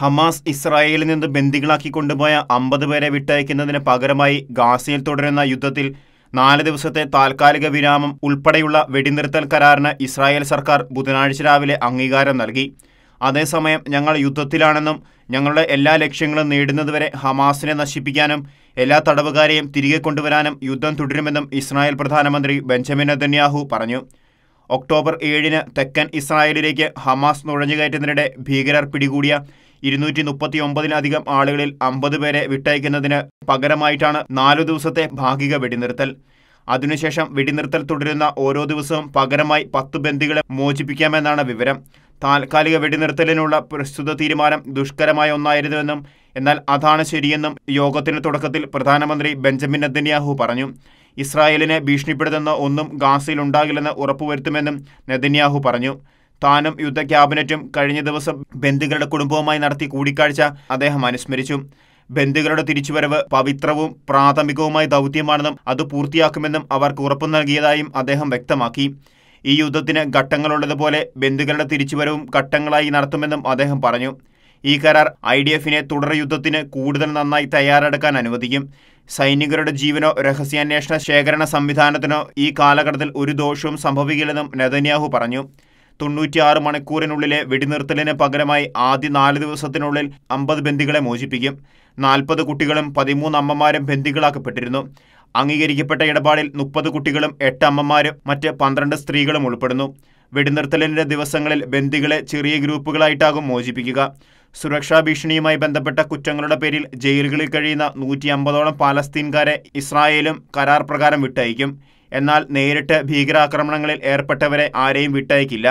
Hamas ഇസ്രായേലിൽ നിന്ന് ബന്ദികളാക്കി കൊണ്ടുപോയ അമ്പത് പേരെ വിട്ടയക്കുന്നതിന് പകരമായി ഗാസയിൽ തുടരുന്ന യുദ്ധത്തിൽ നാല് ദിവസത്തെ താൽക്കാലിക വിരാമം ഉൾപ്പെടെയുള്ള വെടിനിർത്തൽ കരാറിന് ഇസ്രായേൽ സർക്കാർ ബുധനാഴ്ച രാവിലെ അംഗീകാരം നൽകി അതേസമയം ഞങ്ങൾ യുദ്ധത്തിലാണെന്നും ഞങ്ങളുടെ എല്ലാ ലക്ഷ്യങ്ങളും നേടുന്നതുവരെ ഹമാസിനെ നശിപ്പിക്കാനും എല്ലാ തടവുകാരെയും തിരികെ കൊണ്ടുവരാനും യുദ്ധം തുടരുമെന്നും ഇസ്രായേൽ പ്രധാനമന്ത്രി ബെഞ്ചമിൻ നെതന്യാഹു പറഞ്ഞു ഒക്ടോബർ ഏഴിന് തെക്കൻ ഇസ്രായേലിലേക്ക് ഹമാസ് നുഴഞ്ഞുകയറ്റുന്നതിനിടെ ഭീകരർ പിടികൂടിയ ഇരുന്നൂറ്റി മുപ്പത്തി ഒമ്പതിലധികം ആളുകളിൽ അമ്പത് പേരെ വിട്ടയക്കുന്നതിന് പകരമായിട്ടാണ് നാലു ദിവസത്തെ ഭാഗിക വെടിനിർത്തൽ അതിനുശേഷം വെടിനിർത്തൽ തുടരുന്ന ഓരോ ദിവസവും പകരമായി പത്ത് ബന്ദികളെ മോചിപ്പിക്കാമെന്നാണ് വിവരം താൽക്കാലിക വെടിനിർത്തലിനുള്ള പ്രസ്തുത തീരുമാനം ദുഷ്കരമായ ഒന്നായിരുന്നുവെന്നും എന്നാൽ അതാണ് ശരിയെന്നും യോഗത്തിന് തുടക്കത്തിൽ പ്രധാനമന്ത്രി ബെഞ്ചമിൻ നെതന്യാഹു പറഞ്ഞു ഇസ്രായേലിനെ ഭീഷണിപ്പെടുത്തുന്ന ഒന്നും ഗാസയിൽ ഉണ്ടാകില്ലെന്ന് ഉറപ്പുവരുത്തുമെന്നും നെതന്യാഹു പറഞ്ഞു താനും യുദ്ധ ക്യാബിനറ്റും കഴിഞ്ഞ ദിവസം ബന്ധുക്കളുടെ കുടുംബവുമായി നടത്തിയ കൂടിക്കാഴ്ച അദ്ദേഹം അനുസ്മരിച്ചു ബന്ധുക്കളുടെ തിരിച്ചുവരവ് പവിത്രവും പ്രാഥമികവുമായ ദൗത്യമാണെന്നും അത് പൂർത്തിയാക്കുമെന്നും അവർക്ക് ഉറപ്പു നൽകിയതായും അദ്ദേഹം വ്യക്തമാക്കി ഈ യുദ്ധത്തിന് ഘട്ടങ്ങളുള്ളതുപോലെ ബന്ധുക്കളുടെ തിരിച്ചുവരവും ഘട്ടങ്ങളായി നടത്തുമെന്നും അദ്ദേഹം പറഞ്ഞു ഈ കരാർ ഐ ഡി എഫിനെ തുടർ യുദ്ധത്തിന് കൂടുതൽ നന്നായി തയ്യാറെടുക്കാൻ അനുവദിക്കും സൈനികരുടെ ജീവനോ രഹസ്യാന്വേഷണ ശേഖരണ സംവിധാനത്തിനോ ഈ കാലഘട്ടത്തിൽ ഒരു ദോഷവും സംഭവിക്കില്ലെന്നും നെതന്യാഹു പറഞ്ഞു തൊണ്ണൂറ്റിയാറ് മണിക്കൂറിനുള്ളിലെ വെടിനിർത്തലിന് പകരമായി ആദ്യ നാല് ദിവസത്തിനുള്ളിൽ അമ്പത് ബന്ദികളെ മോചിപ്പിക്കും നാൽപ്പത് കുട്ടികളും പതിമൂന്ന് അമ്മമാരും ബന്ദികളാക്കപ്പെട്ടിരുന്നു അംഗീകരിക്കപ്പെട്ട ഇടപാടിൽ മുപ്പത് കുട്ടികളും എട്ട് അമ്മമാരും മറ്റ് പന്ത്രണ്ട് സ്ത്രീകളും ഉൾപ്പെടുന്നു വെടിനിർത്തലിൻ്റെ ദിവസങ്ങളിൽ ബന്ദികളെ ചെറിയ ഗ്രൂപ്പുകളായിട്ടാകും മോചിപ്പിക്കുക സുരക്ഷാ ഭീഷണിയുമായി ബന്ധപ്പെട്ട കുറ്റങ്ങളുടെ പേരിൽ ജയിലുകളിൽ കഴിയുന്ന നൂറ്റി അമ്പതോളം പാലസ്തീൻകാരെ ഇസ്രായേലും കരാർ പ്രകാരം വിട്ടയക്കും എന്നാൽ നേരിട്ട് ഭീകരാക്രമണങ്ങളിൽ ഏർപ്പെട്ടവരെ ആരെയും വിട്ടയക്കില്ല